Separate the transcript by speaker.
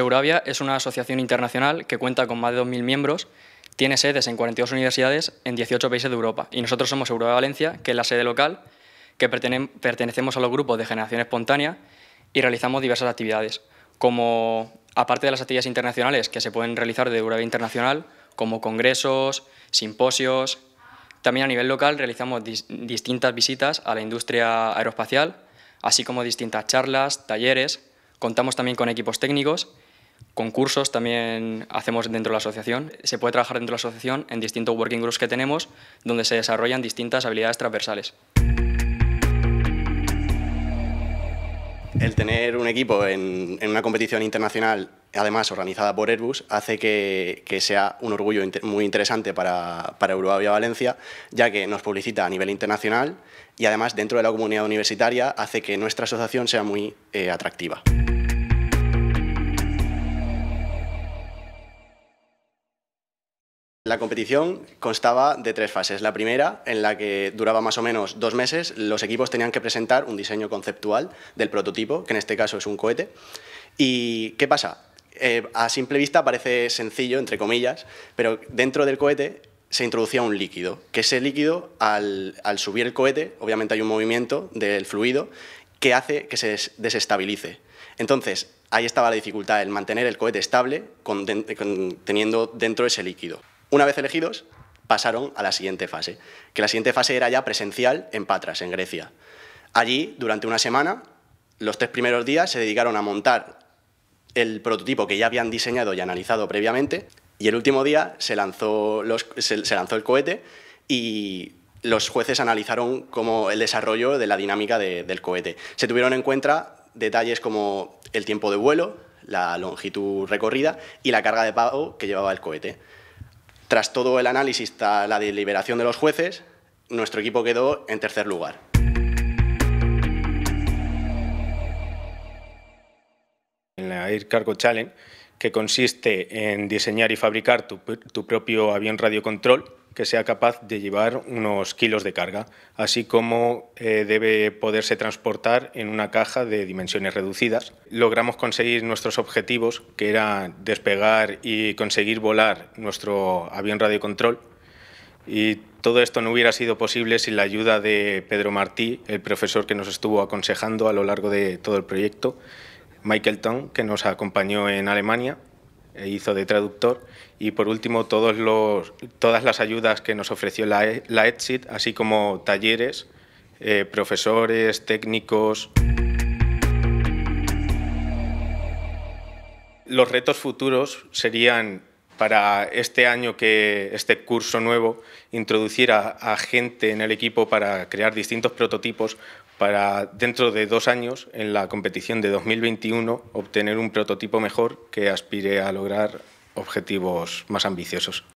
Speaker 1: Euravia es una asociación internacional que cuenta con más de 2.000 miembros, tiene sedes en 42 universidades en 18 países de Europa y nosotros somos Euravia Valencia, que es la sede local, que pertenecemos a los grupos de generación espontánea y realizamos diversas actividades, como aparte de las actividades internacionales que se pueden realizar de Euravia Internacional, como congresos, simposios. También a nivel local realizamos distintas visitas a la industria aeroespacial, así como distintas charlas, talleres. Contamos también con equipos técnicos concursos también hacemos dentro de la asociación. Se puede trabajar dentro de la asociación en distintos working groups que tenemos, donde se desarrollan distintas habilidades transversales.
Speaker 2: El tener un equipo en, una competición internacional, además organizada por Airbus, hace que, sea un orgullo muy interesante para, para Valencia, ya que nos publicita a nivel internacional y además dentro de la comunidad universitaria hace que nuestra asociación sea muy eh, atractiva. la competición constaba de tres fases. La primera, en la que duraba más o menos dos meses, los equipos tenían que presentar un diseño conceptual del prototipo, que en este caso es un cohete. ¿Y qué pasa? Eh, a simple vista parece sencillo, entre comillas, pero dentro del cohete se introducía un líquido, que ese líquido, al, subir el cohete, obviamente hay un movimiento del fluido que hace que se desestabilice. Entonces, ahí estaba la dificultad, el mantener el cohete estable teniendo dentro ese líquido. Una vez elegidos, pasaron a la siguiente fase, que la siguiente fase era ya presencial en Patras, en Grecia. Allí, durante una semana, los tres primeros días se dedicaron a montar el prototipo que ya habían diseñado y analizado previamente, y el último día se lanzó, el cohete y los jueces analizaron como el desarrollo de la dinámica del cohete. Se tuvieron en cuenta detalles como el tiempo de vuelo, la longitud recorrida y la carga de pago que llevaba el cohete. Tras todo el análisis, y la deliberación de los jueces, nuestro equipo quedó en tercer
Speaker 3: lugar. En la Air Cargo Challenge, que consiste en diseñar y fabricar tu propio avión radiocontrol, que sea capaz de llevar unos kilos de carga, así como eh, debe poderse transportar en una caja de dimensiones reducidas. Logramos conseguir nuestros objetivos, que era despegar y conseguir volar nuestro avión radiocontrol. Y todo esto no hubiera sido posible sin la ayuda de Pedro Martí, el profesor que nos estuvo aconsejando a lo largo de todo el proyecto, Michael Tong, que nos acompañó en Alemania, eh, hizo de traductor y por último todos los, todas las ayudas que nos ofreció la, la así como talleres, eh, profesores, técnicos. Los retos futuros serían para este año que este curso nuevo introducir a gente en el equipo para crear distintos prototipos para dentro de dos años, en la competición de 2021, obtener un prototipo mejor que aspire a lograr objetivos más ambiciosos.